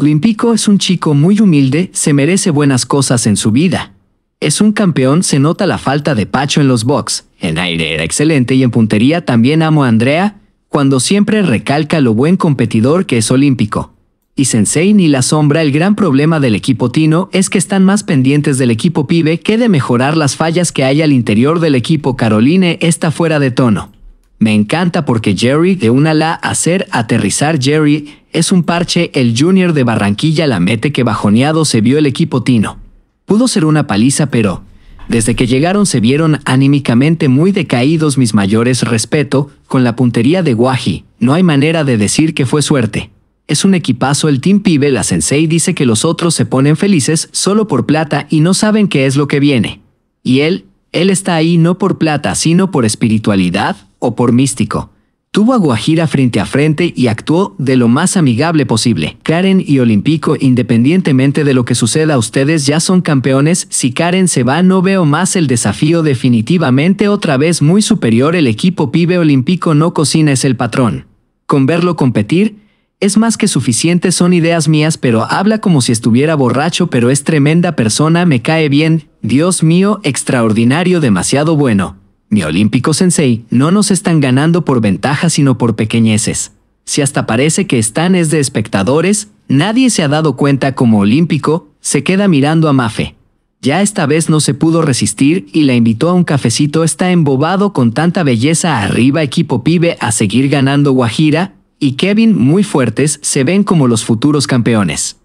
Olímpico es un chico muy humilde, se merece buenas cosas en su vida. Es un campeón, se nota la falta de Pacho en los box. En aire era excelente y en puntería también amo a Andrea, cuando siempre recalca lo buen competidor que es olímpico. Y Sensei ni la sombra, el gran problema del equipo Tino es que están más pendientes del equipo Pibe que de mejorar las fallas que hay al interior del equipo Caroline está fuera de tono. Me encanta porque Jerry de una la hacer aterrizar Jerry es un parche el Junior de Barranquilla la mete que bajoneado se vio el equipo Tino. Pudo ser una paliza, pero desde que llegaron se vieron anímicamente muy decaídos mis mayores respeto, con la puntería de Guaji, no hay manera de decir que fue suerte. Es un equipazo el Team Pibe, la Sensei dice que los otros se ponen felices solo por plata y no saben qué es lo que viene. Y él, él está ahí no por plata, sino por espiritualidad o por místico. Tuvo a Guajira frente a frente y actuó de lo más amigable posible. Karen y Olímpico, independientemente de lo que suceda, ustedes ya son campeones. Si Karen se va, no veo más el desafío definitivamente otra vez muy superior. El equipo pibe Olímpico no cocina es el patrón. Con verlo competir, es más que suficiente, son ideas mías, pero habla como si estuviera borracho, pero es tremenda persona, me cae bien, Dios mío, extraordinario, demasiado bueno mi olímpico sensei, no nos están ganando por ventaja sino por pequeñeces. Si hasta parece que están es de espectadores, nadie se ha dado cuenta como olímpico, se queda mirando a Mafe. Ya esta vez no se pudo resistir y la invitó a un cafecito. Está embobado con tanta belleza arriba equipo pibe a seguir ganando Guajira y Kevin muy fuertes se ven como los futuros campeones.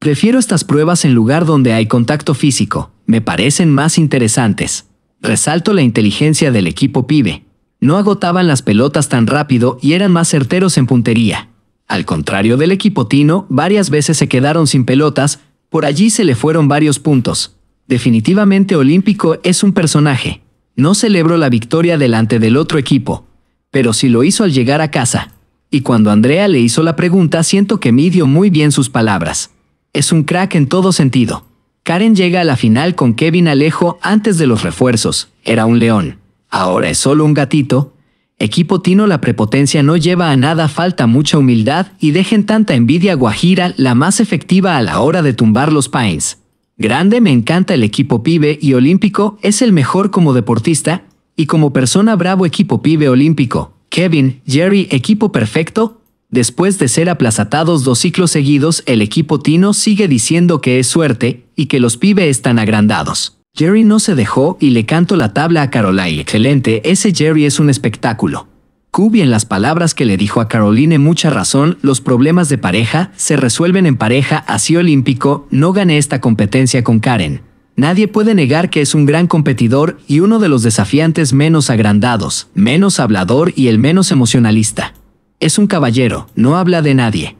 Prefiero estas pruebas en lugar donde hay contacto físico, me parecen más interesantes. Resalto la inteligencia del equipo pibe. No agotaban las pelotas tan rápido y eran más certeros en puntería. Al contrario del equipo Tino, varias veces se quedaron sin pelotas, por allí se le fueron varios puntos. Definitivamente Olímpico es un personaje. No celebró la victoria delante del otro equipo, pero sí lo hizo al llegar a casa. Y cuando Andrea le hizo la pregunta, siento que midió muy bien sus palabras. Es un crack en todo sentido. Karen llega a la final con Kevin Alejo antes de los refuerzos. Era un león. Ahora es solo un gatito. Equipo Tino la prepotencia no lleva a nada, falta mucha humildad y dejen tanta envidia Guajira, la más efectiva a la hora de tumbar los Pines. Grande me encanta el equipo pibe y olímpico, es el mejor como deportista y como persona bravo equipo pibe olímpico. Kevin, Jerry, equipo perfecto, Después de ser aplazatados dos ciclos seguidos, el equipo Tino sigue diciendo que es suerte y que los pibes están agrandados. Jerry no se dejó y le canto la tabla a Caroline. Excelente, ese Jerry es un espectáculo. Kubi en las palabras que le dijo a Caroline mucha razón, los problemas de pareja se resuelven en pareja, así olímpico, no gané esta competencia con Karen. Nadie puede negar que es un gran competidor y uno de los desafiantes menos agrandados, menos hablador y el menos emocionalista es un caballero, no habla de nadie.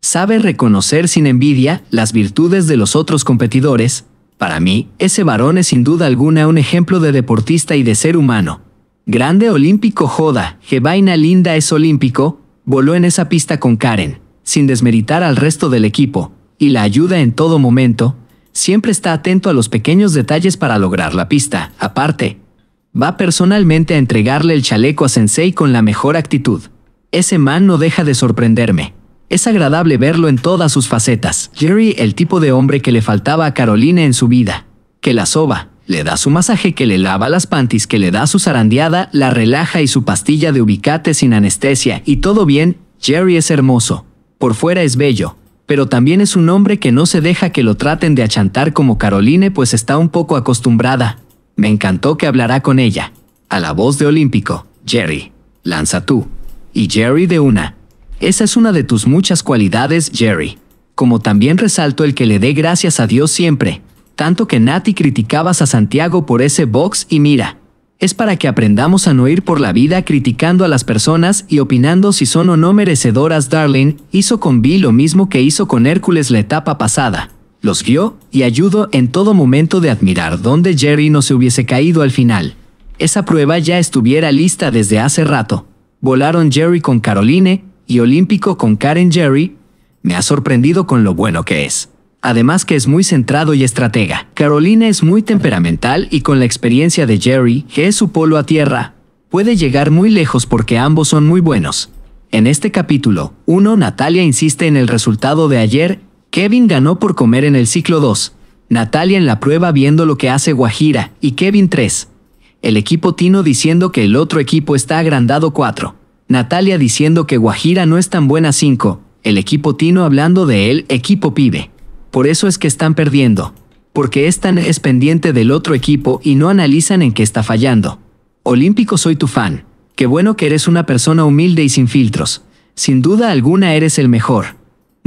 Sabe reconocer sin envidia las virtudes de los otros competidores. Para mí, ese varón es sin duda alguna un ejemplo de deportista y de ser humano. Grande olímpico joda, que vaina linda es olímpico, voló en esa pista con Karen, sin desmeritar al resto del equipo, y la ayuda en todo momento, siempre está atento a los pequeños detalles para lograr la pista. Aparte, va personalmente a entregarle el chaleco a Sensei con la mejor actitud. Ese man no deja de sorprenderme. Es agradable verlo en todas sus facetas. Jerry, el tipo de hombre que le faltaba a Caroline en su vida. Que la soba, le da su masaje que le lava las pantis, que le da su zarandeada, la relaja y su pastilla de ubicate sin anestesia. Y todo bien, Jerry es hermoso. Por fuera es bello. Pero también es un hombre que no se deja que lo traten de achantar como Caroline pues está un poco acostumbrada. Me encantó que hablará con ella. A la voz de Olímpico, Jerry, lanza tú y Jerry de una. Esa es una de tus muchas cualidades, Jerry. Como también resalto el que le dé gracias a Dios siempre. Tanto que Nati criticabas a Santiago por ese box y mira. Es para que aprendamos a no ir por la vida criticando a las personas y opinando si son o no merecedoras. Darling hizo con Vi lo mismo que hizo con Hércules la etapa pasada. Los guió y ayudó en todo momento de admirar dónde Jerry no se hubiese caído al final. Esa prueba ya estuviera lista desde hace rato volaron Jerry con Caroline y Olímpico con Karen Jerry, me ha sorprendido con lo bueno que es. Además que es muy centrado y estratega. Caroline es muy temperamental y con la experiencia de Jerry, que es su polo a tierra, puede llegar muy lejos porque ambos son muy buenos. En este capítulo 1, Natalia insiste en el resultado de ayer, Kevin ganó por comer en el ciclo 2, Natalia en la prueba viendo lo que hace Guajira y Kevin 3 el equipo Tino diciendo que el otro equipo está agrandado 4, Natalia diciendo que Guajira no es tan buena 5, el equipo Tino hablando de él, equipo pibe. Por eso es que están perdiendo, porque están es pendiente del otro equipo y no analizan en qué está fallando. Olímpico soy tu fan, qué bueno que eres una persona humilde y sin filtros, sin duda alguna eres el mejor.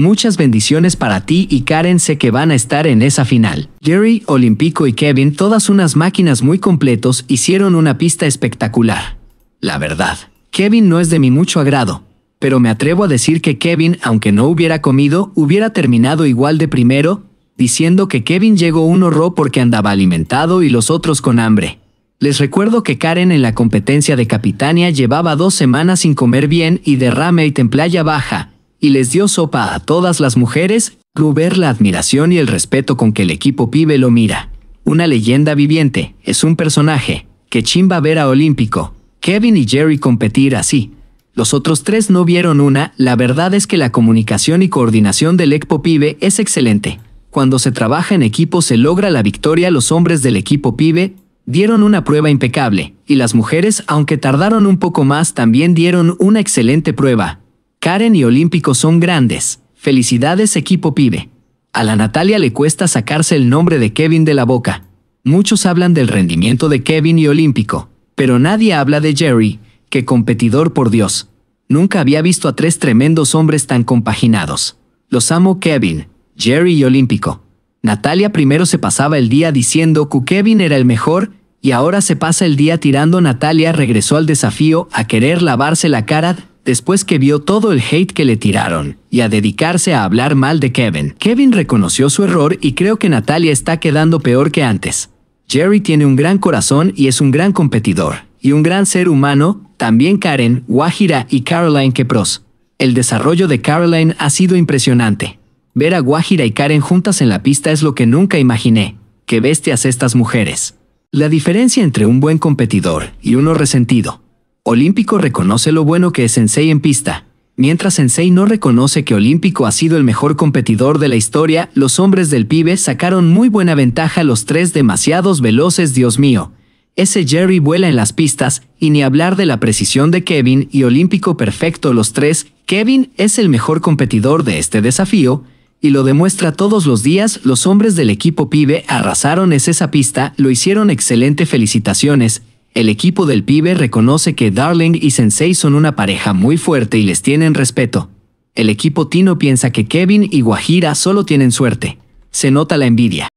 Muchas bendiciones para ti y Karen sé que van a estar en esa final. Jerry, Olímpico y Kevin, todas unas máquinas muy completos, hicieron una pista espectacular. La verdad, Kevin no es de mi mucho agrado, pero me atrevo a decir que Kevin, aunque no hubiera comido, hubiera terminado igual de primero, diciendo que Kevin llegó un horror porque andaba alimentado y los otros con hambre. Les recuerdo que Karen en la competencia de Capitania llevaba dos semanas sin comer bien y derrame y y templaya baja, y les dio sopa a todas las mujeres, ver la admiración y el respeto con que el equipo pibe lo mira. Una leyenda viviente, es un personaje, que chimba ver a Olímpico, Kevin y Jerry competir así. Los otros tres no vieron una, la verdad es que la comunicación y coordinación del equipo pibe es excelente. Cuando se trabaja en equipo se logra la victoria, los hombres del equipo pibe dieron una prueba impecable, y las mujeres, aunque tardaron un poco más, también dieron una excelente prueba, Karen y Olímpico son grandes. Felicidades equipo pibe. A la Natalia le cuesta sacarse el nombre de Kevin de la boca. Muchos hablan del rendimiento de Kevin y Olímpico, pero nadie habla de Jerry, que competidor por Dios. Nunca había visto a tres tremendos hombres tan compaginados. Los amo Kevin, Jerry y Olímpico. Natalia primero se pasaba el día diciendo que Kevin era el mejor y ahora se pasa el día tirando Natalia regresó al desafío a querer lavarse la cara después que vio todo el hate que le tiraron, y a dedicarse a hablar mal de Kevin. Kevin reconoció su error y creo que Natalia está quedando peor que antes. Jerry tiene un gran corazón y es un gran competidor, y un gran ser humano, también Karen, Wajira y Caroline Kepros. El desarrollo de Caroline ha sido impresionante. Ver a Guajira y Karen juntas en la pista es lo que nunca imaginé. ¡Qué bestias estas mujeres! La diferencia entre un buen competidor y uno resentido. Olímpico reconoce lo bueno que es Sensei en pista. Mientras Sensei no reconoce que Olímpico ha sido el mejor competidor de la historia, los hombres del pibe sacaron muy buena ventaja los tres demasiados veloces, Dios mío. Ese Jerry vuela en las pistas, y ni hablar de la precisión de Kevin y Olímpico perfecto los tres, Kevin es el mejor competidor de este desafío, y lo demuestra todos los días, los hombres del equipo pibe arrasaron esa pista, lo hicieron excelente, felicitaciones, el equipo del pibe reconoce que Darling y Sensei son una pareja muy fuerte y les tienen respeto. El equipo Tino piensa que Kevin y Guajira solo tienen suerte. Se nota la envidia.